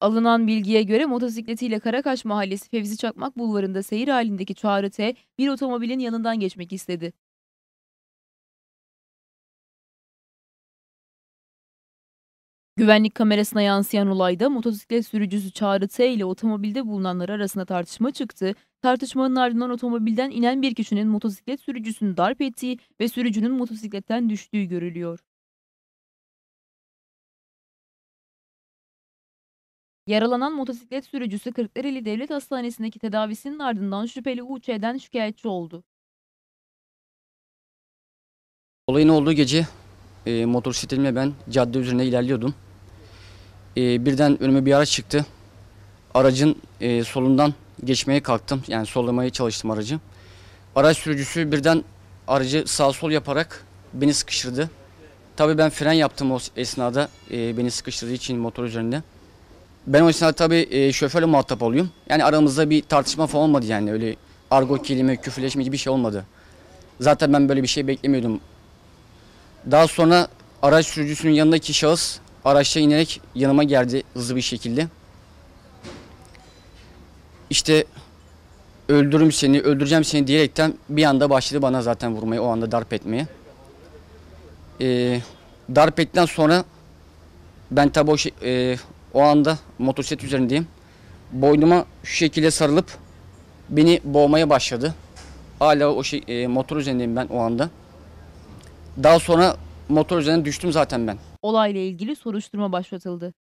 Alınan bilgiye göre motosikletiyle Karakaş Mahallesi Fevzi Çakmak Bulvarı'nda seyir halindeki Çağrı T bir otomobilin yanından geçmek istedi. Güvenlik kamerasına yansıyan olayda motosiklet sürücüsü Çağrı T ile otomobilde bulunanlar arasında tartışma çıktı. Tartışmanın ardından otomobilden inen bir kişinin motosiklet sürücüsünü darp ettiği ve sürücünün motosikletten düştüğü görülüyor. Yaralanan motosiklet sürücüsü Kırklareli Devlet Hastanesi'ndeki tedavisinin ardından şüpheli UÇ'den şikayetçi oldu. Olayın olduğu gece e, motosikletimle ben cadde üzerine ilerliyordum. E, birden önüme bir araç çıktı. Aracın e, solundan geçmeye kalktım. Yani sollamaya çalıştım aracı. Araç sürücüsü birden aracı sağ sol yaparak beni sıkıştırdı. Tabii ben fren yaptım o esnada e, beni sıkıştırdığı için motor üzerinde. Ben o esnada tabii e, şoförle muhatap oluyorum. Yani aramızda bir tartışma falan olmadı yani öyle argo kelime, küfürleşme gibi bir şey olmadı. Zaten ben böyle bir şey beklemiyordum. Daha sonra araç sürücüsünün yanındaki şahıs araçta inerek yanıma geldi hızlı bir şekilde. İşte öldürürüm seni, öldüreceğim seni diyerekten bir anda başladı bana zaten vurmayı, o anda darp etmeye. Ee, darp ettikten sonra ben tabii. o şey, e, o anda motosiklet üzerindeyim. Boynuma şu şekilde sarılıp beni boğmaya başladı. Hala o şey, e, motor üzerindeyim ben o anda. Daha sonra motor üzerine düştüm zaten ben. Olayla ilgili soruşturma başlatıldı.